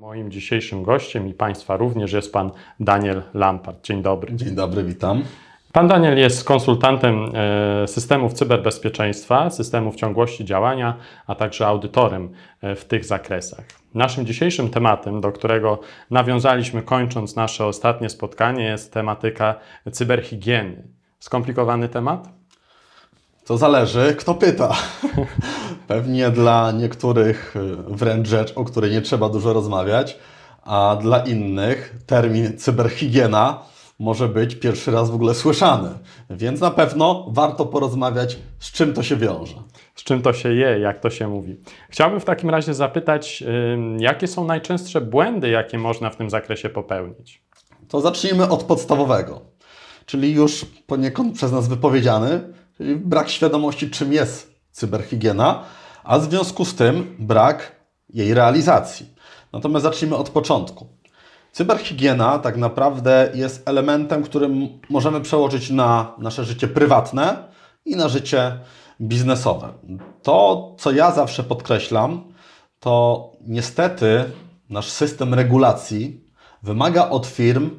Moim dzisiejszym gościem i Państwa również jest Pan Daniel Lampart. Dzień dobry. Dzień dobry, witam. Pan Daniel jest konsultantem e, systemów cyberbezpieczeństwa, systemów ciągłości działania, a także audytorem e, w tych zakresach. Naszym dzisiejszym tematem, do którego nawiązaliśmy kończąc nasze ostatnie spotkanie, jest tematyka cyberhigieny. Skomplikowany temat? To zależy, kto pyta. Pewnie dla niektórych y, wręcz rzecz, o której nie trzeba dużo rozmawiać, a dla innych termin cyberhigiena może być pierwszy raz w ogóle słyszany. Więc na pewno warto porozmawiać, z czym to się wiąże. Z czym to się je, jak to się mówi. Chciałbym w takim razie zapytać, jakie są najczęstsze błędy, jakie można w tym zakresie popełnić? To zacznijmy od podstawowego, czyli już poniekąd przez nas wypowiedziany, brak świadomości, czym jest cyberhigiena, a w związku z tym brak jej realizacji. Natomiast zacznijmy od początku. Cyberhigiena tak naprawdę jest elementem, którym możemy przełożyć na nasze życie prywatne i na życie biznesowe. To, co ja zawsze podkreślam, to niestety nasz system regulacji wymaga od firm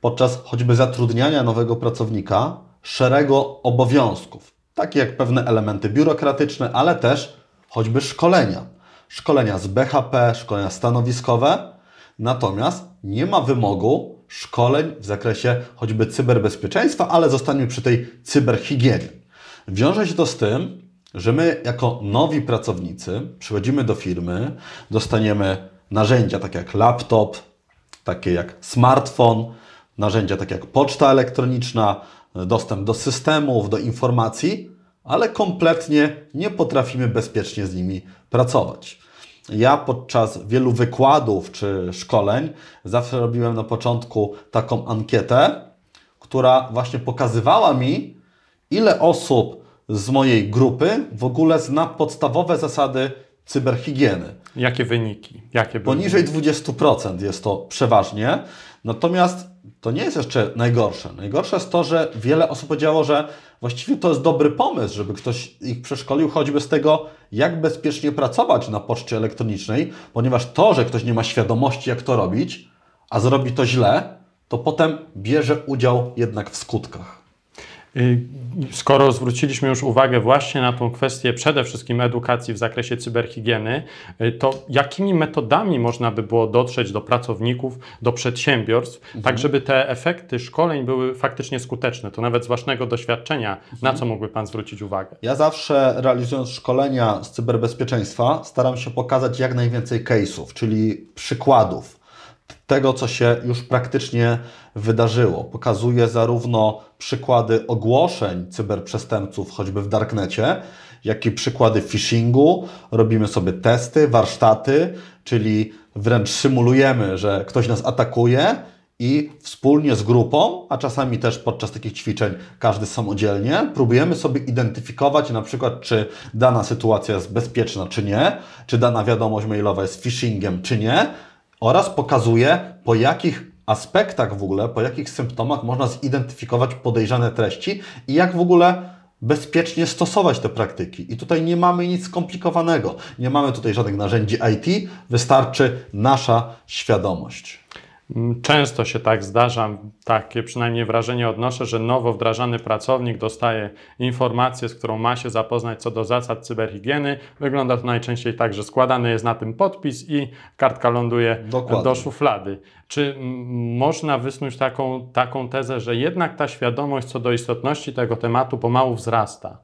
podczas choćby zatrudniania nowego pracownika szeregu obowiązków, takie jak pewne elementy biurokratyczne, ale też choćby szkolenia. Szkolenia z BHP, szkolenia stanowiskowe, natomiast nie ma wymogu szkoleń w zakresie choćby cyberbezpieczeństwa, ale zostaniemy przy tej cyberhigienie. Wiąże się to z tym, że my jako nowi pracownicy przychodzimy do firmy, dostaniemy narzędzia takie jak laptop, takie jak smartfon, narzędzia takie jak poczta elektroniczna, dostęp do systemów, do informacji, ale kompletnie nie potrafimy bezpiecznie z nimi pracować. Ja podczas wielu wykładów czy szkoleń zawsze robiłem na początku taką ankietę, która właśnie pokazywała mi, ile osób z mojej grupy w ogóle zna podstawowe zasady cyberhigieny. Jakie wyniki? Jakie Poniżej 20% jest to przeważnie. Natomiast to nie jest jeszcze najgorsze. Najgorsze jest to, że wiele osób powiedziało, że właściwie to jest dobry pomysł, żeby ktoś ich przeszkolił choćby z tego, jak bezpiecznie pracować na poczcie elektronicznej, ponieważ to, że ktoś nie ma świadomości, jak to robić, a zrobi to źle, to potem bierze udział jednak w skutkach. Y, skoro zwróciliśmy już uwagę właśnie na tą kwestię przede wszystkim edukacji w zakresie cyberhigieny, y, to jakimi metodami można by było dotrzeć do pracowników, do przedsiębiorstw, mhm. tak żeby te efekty szkoleń były faktycznie skuteczne? To nawet z własnego doświadczenia, mhm. na co mógłby Pan zwrócić uwagę? Ja zawsze realizując szkolenia z cyberbezpieczeństwa staram się pokazać jak najwięcej case'ów, czyli przykładów tego, co się już praktycznie wydarzyło. Pokazuje zarówno przykłady ogłoszeń cyberprzestępców, choćby w darknecie, jak i przykłady phishingu. Robimy sobie testy, warsztaty, czyli wręcz symulujemy, że ktoś nas atakuje i wspólnie z grupą, a czasami też podczas takich ćwiczeń każdy samodzielnie, próbujemy sobie identyfikować na przykład, czy dana sytuacja jest bezpieczna, czy nie, czy dana wiadomość mailowa jest phishingiem, czy nie, oraz pokazuje, po jakich aspektach w ogóle, po jakich symptomach można zidentyfikować podejrzane treści i jak w ogóle bezpiecznie stosować te praktyki. I tutaj nie mamy nic skomplikowanego. Nie mamy tutaj żadnych narzędzi IT, wystarczy nasza świadomość. Mm, często się tak zdarza, takie przynajmniej wrażenie odnoszę, że nowo wdrażany pracownik dostaje informację, z którą ma się zapoznać co do zasad cyberhigieny. Wygląda to najczęściej tak, że składany jest na tym podpis i kartka ląduje Dokładnie. do szuflady. Czy można wysnuć taką, taką tezę, że jednak ta świadomość co do istotności tego tematu pomału wzrasta?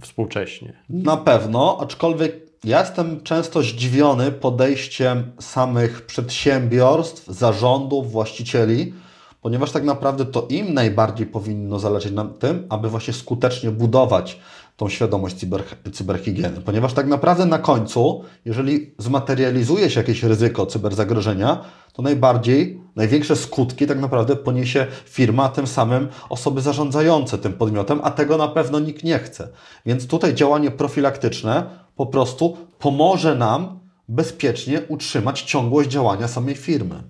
współcześnie. Na pewno, aczkolwiek ja jestem często zdziwiony podejściem samych przedsiębiorstw, zarządów, właścicieli, ponieważ tak naprawdę to im najbardziej powinno zależeć na tym, aby właśnie skutecznie budować tą świadomość cyber, cyberhigieny, ponieważ tak naprawdę na końcu, jeżeli zmaterializuje się jakieś ryzyko cyberzagrożenia, to najbardziej, największe skutki tak naprawdę poniesie firma, a tym samym osoby zarządzające tym podmiotem, a tego na pewno nikt nie chce. Więc tutaj działanie profilaktyczne po prostu pomoże nam bezpiecznie utrzymać ciągłość działania samej firmy.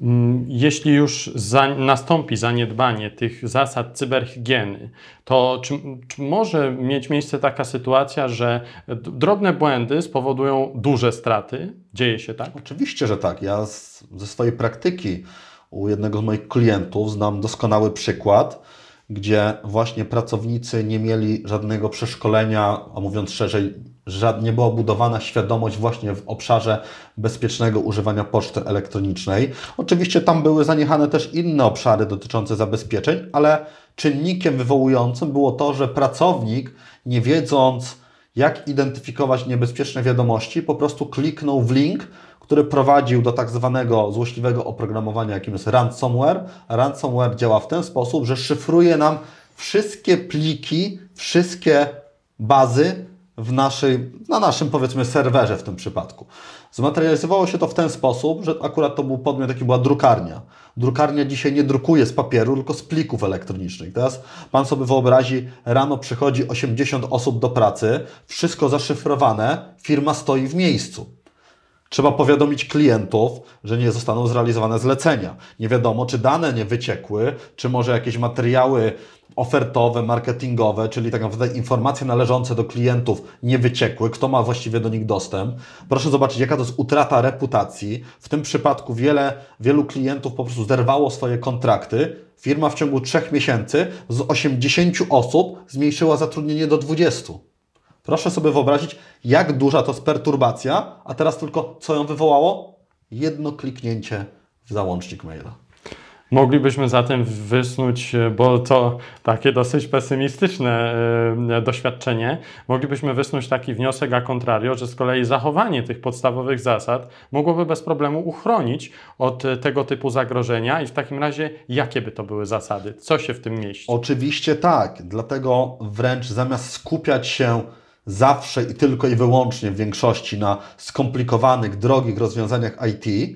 Mm, jeśli już za, nastąpi zaniedbanie tych zasad cyberhigieny, to czy, czy, może mieć miejsce taka sytuacja, że drobne błędy spowodują duże straty? Dzieje się tak? Oczywiście, że tak. Ja z, ze swojej praktyki u jednego z moich klientów znam doskonały przykład, gdzie właśnie pracownicy nie mieli żadnego przeszkolenia, a mówiąc szerzej, że nie była budowana świadomość właśnie w obszarze bezpiecznego używania poczty elektronicznej. Oczywiście tam były zaniechane też inne obszary dotyczące zabezpieczeń, ale czynnikiem wywołującym było to, że pracownik, nie wiedząc jak identyfikować niebezpieczne wiadomości, po prostu kliknął w link, który prowadził do tak zwanego złośliwego oprogramowania, jakim jest ransomware. Ransomware działa w ten sposób, że szyfruje nam wszystkie pliki, wszystkie bazy w naszej, na naszym powiedzmy serwerze w tym przypadku. Zmaterializowało się to w ten sposób, że akurat to był podmiot, jaki była drukarnia. Drukarnia dzisiaj nie drukuje z papieru, tylko z plików elektronicznych. Teraz Pan sobie wyobrazi, rano przychodzi 80 osób do pracy, wszystko zaszyfrowane, firma stoi w miejscu. Trzeba powiadomić klientów, że nie zostaną zrealizowane zlecenia. Nie wiadomo, czy dane nie wyciekły, czy może jakieś materiały ofertowe, marketingowe, czyli tak naprawdę informacje należące do klientów nie wyciekły, kto ma właściwie do nich dostęp. Proszę zobaczyć, jaka to jest utrata reputacji. W tym przypadku wiele, wielu klientów po prostu zerwało swoje kontrakty. Firma w ciągu trzech miesięcy z 80 osób zmniejszyła zatrudnienie do 20. Proszę sobie wyobrazić, jak duża to jest perturbacja, a teraz tylko co ją wywołało? Jedno kliknięcie w załącznik maila. Moglibyśmy zatem wysnuć, e, bo to takie dosyć pesymistyczne e, doświadczenie, moglibyśmy wysnuć taki wniosek a contrario, że z kolei zachowanie tych podstawowych zasad mogłoby bez problemu uchronić od e, tego typu zagrożenia i w takim razie jakie by to były zasady? Co się w tym mieści? Oczywiście tak, dlatego wręcz zamiast skupiać się zawsze i tylko i wyłącznie w większości na skomplikowanych, drogich rozwiązaniach IT,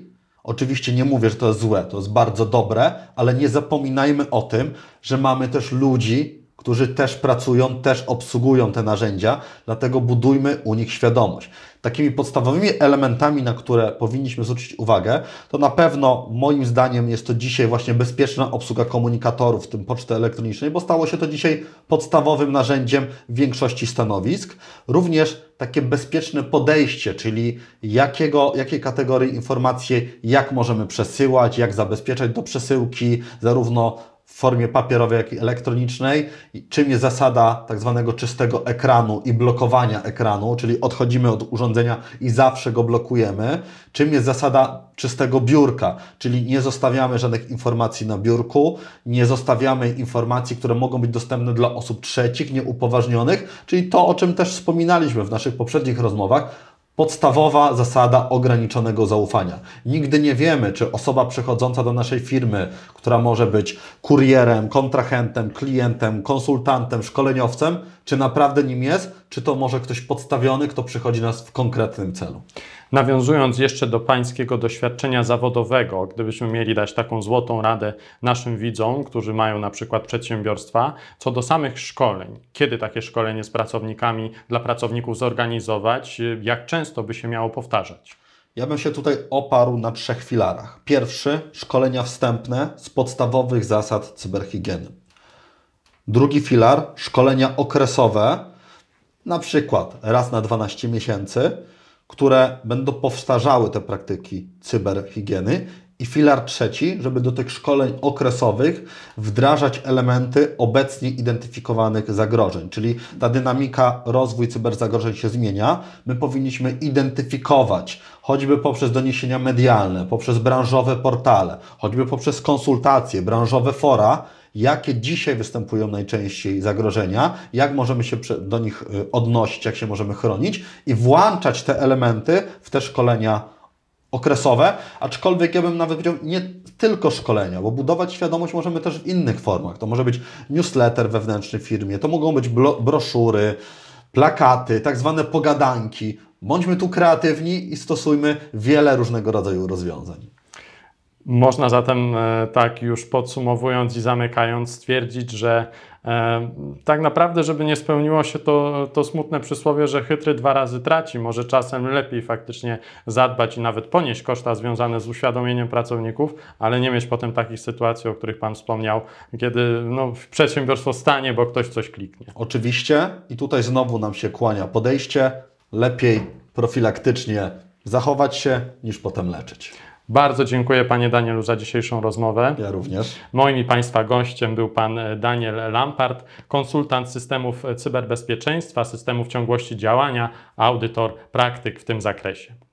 Oczywiście nie mówię, że to jest złe, to jest bardzo dobre, ale nie zapominajmy o tym, że mamy też ludzi, którzy też pracują, też obsługują te narzędzia, dlatego budujmy u nich świadomość. Takimi podstawowymi elementami, na które powinniśmy zwrócić uwagę, to na pewno moim zdaniem jest to dzisiaj właśnie bezpieczna obsługa komunikatorów, w tym poczty elektronicznej, bo stało się to dzisiaj podstawowym narzędziem większości stanowisk. Również takie bezpieczne podejście, czyli jakiego, jakiej kategorii informacji, jak możemy przesyłać, jak zabezpieczać do przesyłki, zarówno w formie papierowej, jak i elektronicznej, czym jest zasada tak zwanego czystego ekranu i blokowania ekranu, czyli odchodzimy od urządzenia i zawsze go blokujemy, czym jest zasada czystego biurka, czyli nie zostawiamy żadnych informacji na biurku, nie zostawiamy informacji, które mogą być dostępne dla osób trzecich, nieupoważnionych, czyli to, o czym też wspominaliśmy w naszych poprzednich rozmowach, podstawowa zasada ograniczonego zaufania. Nigdy nie wiemy, czy osoba przychodząca do naszej firmy, która może być kurierem, kontrahentem, klientem, konsultantem, szkoleniowcem, czy naprawdę nim jest, czy to może ktoś podstawiony, kto przychodzi nas w konkretnym celu. Nawiązując jeszcze do pańskiego doświadczenia zawodowego, gdybyśmy mieli dać taką złotą radę naszym widzom, którzy mają na przykład przedsiębiorstwa, co do samych szkoleń, kiedy takie szkolenie z pracownikami dla pracowników zorganizować, jak często by się miało powtarzać? Ja bym się tutaj oparł na trzech filarach. Pierwszy, szkolenia wstępne z podstawowych zasad cyberhigieny. Drugi filar szkolenia okresowe, na przykład raz na 12 miesięcy, które będą powtarzały te praktyki cyberhigieny. I filar trzeci, żeby do tych szkoleń okresowych wdrażać elementy obecnie identyfikowanych zagrożeń, czyli ta dynamika rozwój cyberzagrożeń się zmienia. My powinniśmy identyfikować, choćby poprzez doniesienia medialne, poprzez branżowe portale, choćby poprzez konsultacje, branżowe fora, jakie dzisiaj występują najczęściej zagrożenia, jak możemy się do nich y, odnosić, jak się możemy chronić i włączać te elementy w te szkolenia okresowe, aczkolwiek ja bym nawet powiedział nie tylko szkolenia, bo budować świadomość możemy też w innych formach. To może być newsletter wewnętrzny w firmie, to mogą być broszury, plakaty, tak zwane pogadanki. Bądźmy tu kreatywni i stosujmy wiele różnego rodzaju rozwiązań. Można zatem, e, tak już podsumowując i zamykając, stwierdzić, że e, tak naprawdę, żeby nie spełniło się to, to smutne przysłowie, że chytry dwa razy traci, może czasem lepiej faktycznie zadbać i nawet ponieść koszta związane z uświadomieniem pracowników, ale nie mieć potem takich sytuacji, o których Pan wspomniał, kiedy no, przedsiębiorstwo stanie, bo ktoś coś kliknie. Oczywiście, i tutaj znowu nam się kłania podejście, lepiej profilaktycznie zachować się niż potem leczyć. Bardzo dziękuję Panie Danielu za dzisiejszą rozmowę. Ja również. Moim i Państwa gościem był Pan e, Daniel Lampart, konsultant systemów e, cyberbezpieczeństwa, systemów ciągłości działania, audytor praktyk w tym zakresie.